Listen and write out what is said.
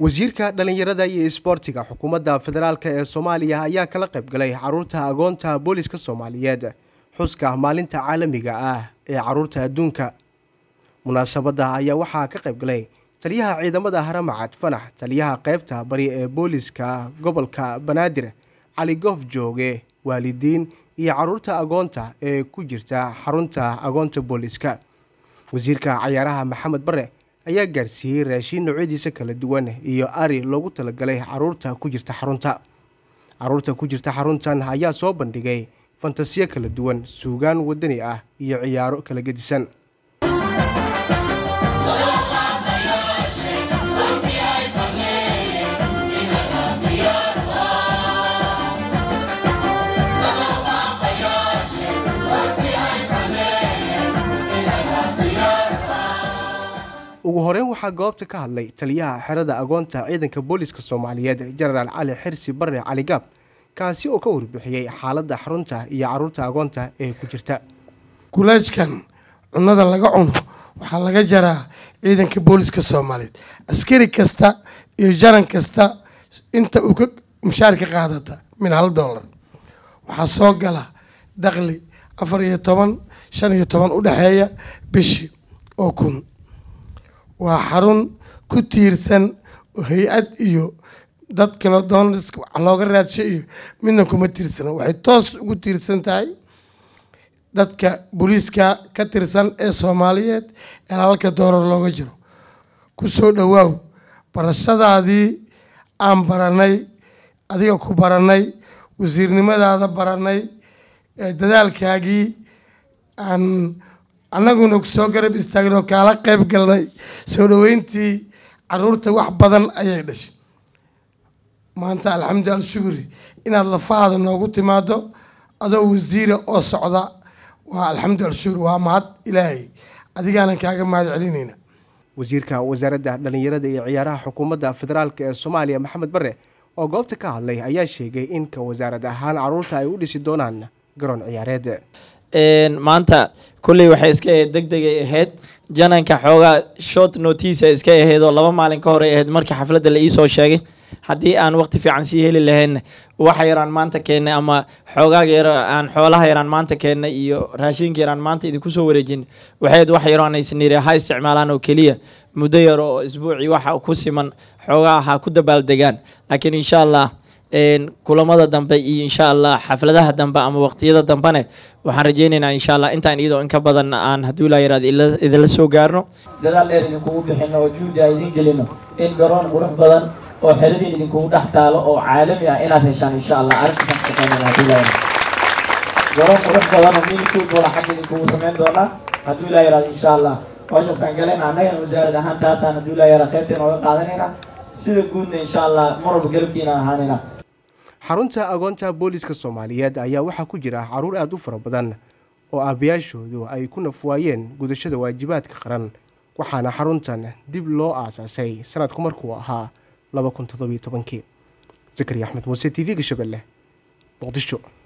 wasiirka dhallinyarada iyo isboortiga xukuumadda federaalk ee soomaaliya ayaa kala qaybgalay caruurta agoonta booliska soomaaliyeed xuska maalinta caalamiga ah ee caruurta adduunka munaasabadda ayaa waxaa ka qayb galay taliyaha ciidamada haramacad fanax taliyaha qaybta bari ee booliska gobolka banaadir cali goof jooge waalidiin iyo caruurta agoonta ee ku jirta xarunta agoonta booliska wasiirka cayaaraha maxamed bare ayaa gaarsiiyey raashiin noocyadiisa kala duwan eh iyo ari loogu talagalay caruurta ku jirta xarunta caruurta ku jirta xaruntan ayaa soo bandhigay fantasiyo kala duwan suugaan wadani ah iyo ciyaaro kala gedisan ugu horeyn waxaa goobta ka hadlay taliyaha xerada agoonta ciidanka booliska soomaaliyeed jenaraal cali xirsi barre caligaab kaasi oo ka warbixiyey xaaladda xarunta iyo caruurta agoonta ee ku jirta gulaajkan cunnada laga cuno waxaa laga jaraa ciidanka booliska soomaaliyeed askari kasta iyo jaran kasta inta uu ka mushaarka qaadata min hal dollar waxaa soo gala daqli afar iyo toban shan iyo toban u dhexeeya bishi oo kun waa xarun ku tiirsan hay-ad iyo dad kale doonlis wax looga raadsha iyo midna kuma tiirsana waxay toos ugu tiirsan tahay dadka booliiska ka tirsan ee soomaaliyeed ee halka doorar looga jiro ku soo dhowaaw barashadaadii aan baranay adiga ku baranay wasiirnimadaada baranay dadaalkaagii aan annaguna soo garab istaagno kaala qeyb galnay soo dhaweyntii caruurta wax badan ayay dhashay maanta alxamdulla shukri inaad lafahaada noogu timaado adoo wasiira oo socda waa alxamdu alshukri waa mahad ilaahay adigaanan kaaga mahad celinayna wasiirka wasaaradda dhallinyarada iyo ciyaaraha xukuumadda federaalk ee soomaaliya maxamed barre oo goobta ka hadlay ayaa sheegay in ka wasaarad ahaan caruurta ay u dhisi doonaan garoon ciyaareed maanta kolley waxay iska ahayd degdegay ahayd jananka xoogaa short notice iska ahayd oo laba maalin ka horey ahayd markii xafladda la ii soo sheegay haddii aan waqti fiican sii heli lahayn wax yaraan maanta keennay ama xoogaaga yar aan xoolaha yaraan maanta keennay iyo raashinka yaraan maanta idinku soo wareejin waxayd wax yaroo aan aysaniri ha isticmaalaan oo keliya muddo yar oo isbuucii waxa ku siman xoogaa ha ku dabaal degaan laakiin insha allah kulamada dambe iyo insha allah xafladaha dambe ama waqtiyada dambene waxaan rajeyneynaa insha allah intaan iyadoo inka badan aan hadduu laa yaraad idinla soo gaarno dadaal dheer idinkugu bixino oo juudi aan ah idin gelino in garoon qurux badan oo xeradiin idinkugu dhex taalo oo caalami ah inaad heshaan insha allah garoon qurux badan oo milkuudoola xag idinkugu samayn doonaa hadduu laa yaraad insha allah hooshasaan galeen annagan wasaarad ahaan taasaan hadduu laa yaraad qaybta inooga qaadanayna sida guudna insha allah marwalba galabkiinaan ahaanayna xarunta agoonta booliiska soomaaliyeed ayaa waxaa ku jira caruur aada u fara badan oo aabayaashoodu ay ku nafwaayeen gudashada waajibaadka qaran waxaana xaruntan dib loo aasaasay sanadku markuu ahaa laba kun tobankii sakariya axmed muuse t v-ga shabeelle muqdisho